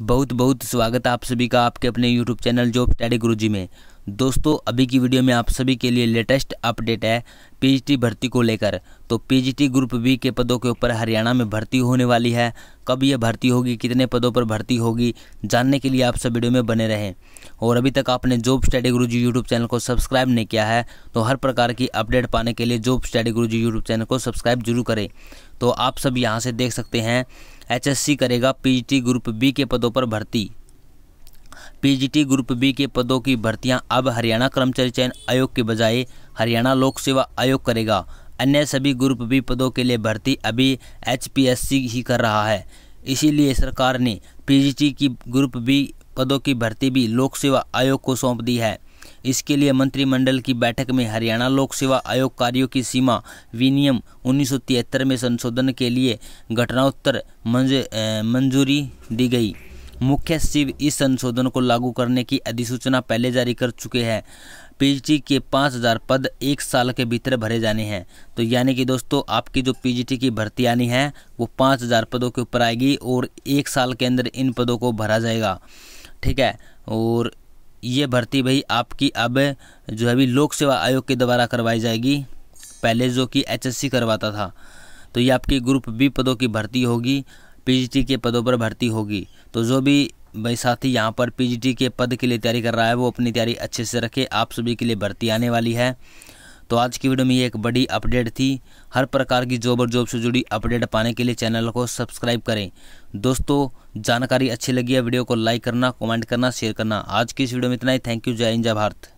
बहुत बहुत स्वागत आप सभी का आपके अपने यूट्यूब चैनल जॉब स्टडी गुरु में दोस्तों अभी की वीडियो में आप सभी के लिए लेटेस्ट अपडेट है पीजीटी भर्ती को लेकर तो पीजीटी ग्रुप बी के पदों के ऊपर हरियाणा में भर्ती होने वाली है कब ये भर्ती होगी कितने पदों पर भर्ती होगी जानने के लिए आप सब वीडियो में बने रहें और अभी तक आपने job study Guru ji YouTube channel को सब्सक्राइब नहीं किया है तो हर प्रकार की अपडेट पाने के लिए job study Guru ji YouTube channel को सब्सक्राइब जरूर करें तो आप सब यहाँ से देख सकते हैं एचएससी करेगा पीजीटी ग्रुप बी के पदों पर भर्ती पीजीटी ग्रुप बी के पदों की भर्तियां अब हरियाणा कर्मचारी चयन आयोग के बजाय हरियाणा लोक सेवा आयोग करेगा अन्य सभी ग्रुप बी पदों के लिए भर्ती अभी एचपीएससी ही कर रहा है इसीलिए सरकार ने पीजीटी की ग्रुप बी पदों की भर्ती भी लोक सेवा आयोग को सौंप दी है इसके लिए मंत्रिमंडल की बैठक में हरियाणा लोक सेवा आयोग कार्यों की सीमा विनियम उन्नीस में संशोधन के लिए घटनाउत्तर मंजूरी दी गई मुख्य सचिव इस संशोधन को लागू करने की अधिसूचना पहले जारी कर चुके हैं पीजीटी के 5000 पद एक साल के भीतर भरे जाने हैं तो यानी कि दोस्तों आपकी जो पीजीटी की भर्ती आनी है वो 5000 पदों के ऊपर आएगी और एक साल के अंदर इन पदों को भरा जाएगा ठीक है और ये भर्ती भाई आपकी अब जो है अभी लोक सेवा आयोग के द्वारा करवाई जाएगी पहले जो कि एचएससी करवाता था तो ये आपकी ग्रुप बी पदों की भर्ती होगी पीजीटी के पदों पर भर्ती होगी तो जो भी भाई साथी यहाँ पर पीजीटी के पद के लिए तैयारी कर रहा है वो अपनी तैयारी अच्छे से रखे आप सभी के लिए भर्ती आने वाली है तो आज की वीडियो में ये एक बड़ी अपडेट थी हर प्रकार की जॉब और जॉब से जुड़ी अपडेट पाने के लिए चैनल को सब्सक्राइब करें दोस्तों जानकारी अच्छी लगी है वीडियो को लाइक करना कमेंट करना शेयर करना आज की इस वीडियो में इतना ही थैंक यू जय हिंद जय भारत